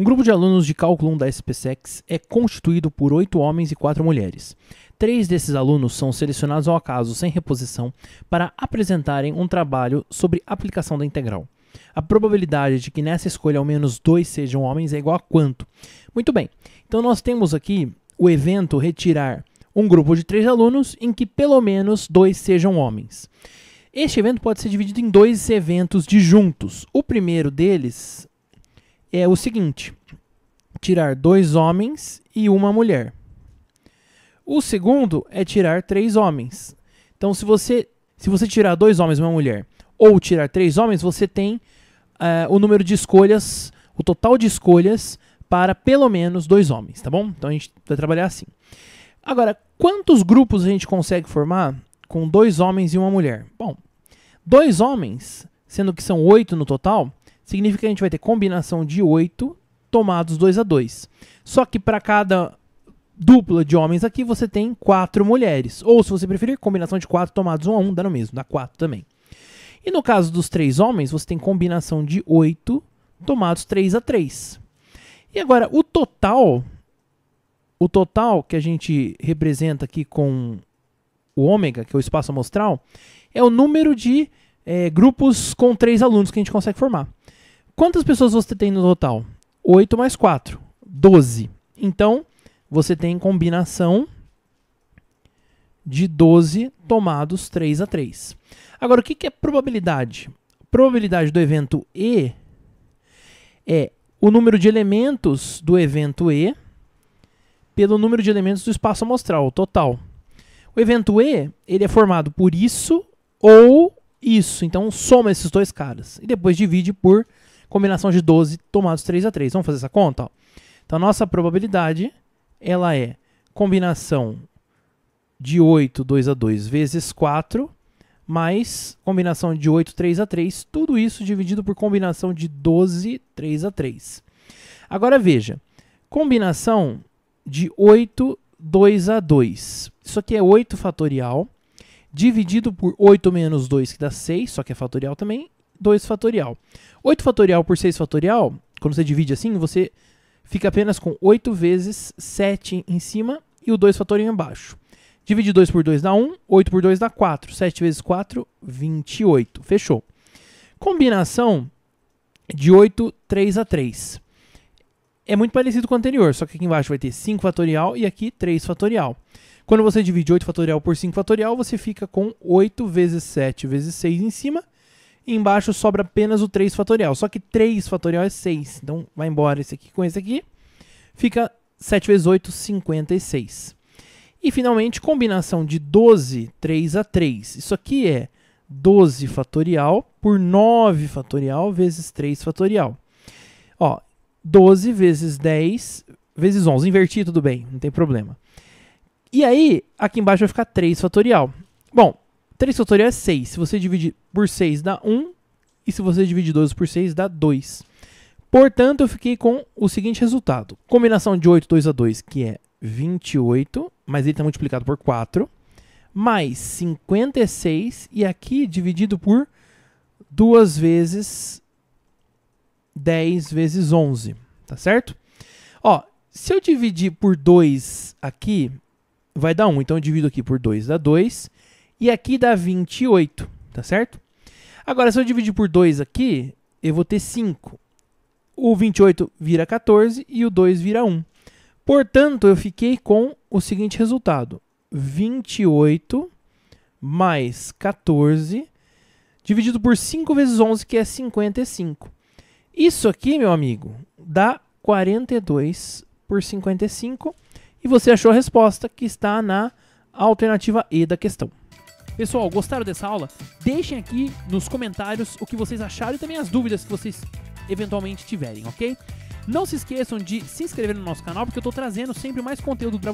Um grupo de alunos de cálculo 1 da SPSEX é constituído por oito homens e quatro mulheres. Três desses alunos são selecionados ao acaso, sem reposição, para apresentarem um trabalho sobre aplicação da integral. A probabilidade de que nessa escolha ao menos dois sejam homens é igual a quanto? Muito bem, então nós temos aqui o evento retirar um grupo de três alunos em que pelo menos dois sejam homens. Este evento pode ser dividido em dois eventos disjuntos. O primeiro deles é o seguinte: tirar dois homens e uma mulher. O segundo é tirar três homens. Então, se você, se você tirar dois homens e uma mulher, ou tirar três homens, você tem uh, o número de escolhas, o total de escolhas para pelo menos dois homens, tá bom? Então a gente vai trabalhar assim. Agora, quantos grupos a gente consegue formar com dois homens e uma mulher? Bom, dois homens, sendo que são oito no total, significa que a gente vai ter combinação de 8 tomados 2 a 2. Só que para cada dupla de homens aqui você tem 4 mulheres. Ou se você preferir, combinação de 4 tomados 1 a 1, dá no mesmo, dá 4 também. E no caso dos 3 homens, você tem combinação de 8 tomados 3 a 3. E agora o total o total que a gente representa aqui com o ômega, que é o espaço amostral, é o número de é, grupos com três alunos que a gente consegue formar. Quantas pessoas você tem no total? 8 mais 4, 12. Então, você tem combinação de 12 tomados 3 a 3. Agora, o que é probabilidade? Probabilidade do evento E é o número de elementos do evento E pelo número de elementos do espaço amostral, o total. O evento E ele é formado por isso ou isso. Então, soma esses dois caras. E depois divide por combinação de 12 tomados 3 a 3. Vamos fazer essa conta? Ó. Então a nossa probabilidade ela é combinação de 8 2 a 2 vezes 4 mais combinação de 8 3 a 3, tudo isso dividido por combinação de 12 3 a 3. Agora veja, combinação de 8 2 a 2. Isso aqui é 8 fatorial dividido por 8 menos 2 que dá 6, só que é fatorial também, 2 fatorial. 8 fatorial por 6 fatorial, quando você divide assim, você fica apenas com 8 vezes 7 em cima e o 2 fatorial embaixo. Divide 2 por 2 dá 1, 8 por 2 dá 4, 7 vezes 4, 28. Fechou. Combinação de 8, 3 a 3. É muito parecido com o anterior, só que aqui embaixo vai ter 5 fatorial e aqui 3 fatorial. Quando você divide 8 fatorial por 5 fatorial, você fica com 8 vezes 7 vezes 6 em cima embaixo sobra apenas o 3 fatorial. Só que 3 fatorial é 6, então vai embora esse aqui com esse aqui. Fica 7 vezes 8, 56. E finalmente, combinação de 12, 3 a 3. Isso aqui é 12 fatorial por 9 fatorial vezes 3 fatorial. Ó, 12 vezes 10 vezes 11. Inverti, tudo bem, não tem problema. E aí, aqui embaixo vai ficar 3 fatorial. Bom, 3 fatorial é 6. Se você divide por 6 dá 1. E se você divide 12 por 6 dá 2. Portanto, eu fiquei com o seguinte resultado. Combinação de 8, 2 a 2, que é 28, mas ele está multiplicado por 4, mais 56, e aqui dividido por 2 vezes 10 vezes 11, tá certo? Ó, se eu dividir por 2 aqui, vai dar 1. Então, eu divido aqui por 2, dá 2. E aqui dá 28, tá certo? Agora, se eu dividir por 2 aqui, eu vou ter 5. O 28 vira 14 e o 2 vira 1. Portanto, eu fiquei com o seguinte resultado. 28 mais 14 dividido por 5 vezes 11, que é 55. Isso aqui, meu amigo, dá 42 por 55. E você achou a resposta que está na alternativa E da questão. Pessoal, gostaram dessa aula? Deixem aqui nos comentários o que vocês acharam e também as dúvidas que vocês eventualmente tiverem, ok? Não se esqueçam de se inscrever no nosso canal, porque eu estou trazendo sempre mais conteúdo para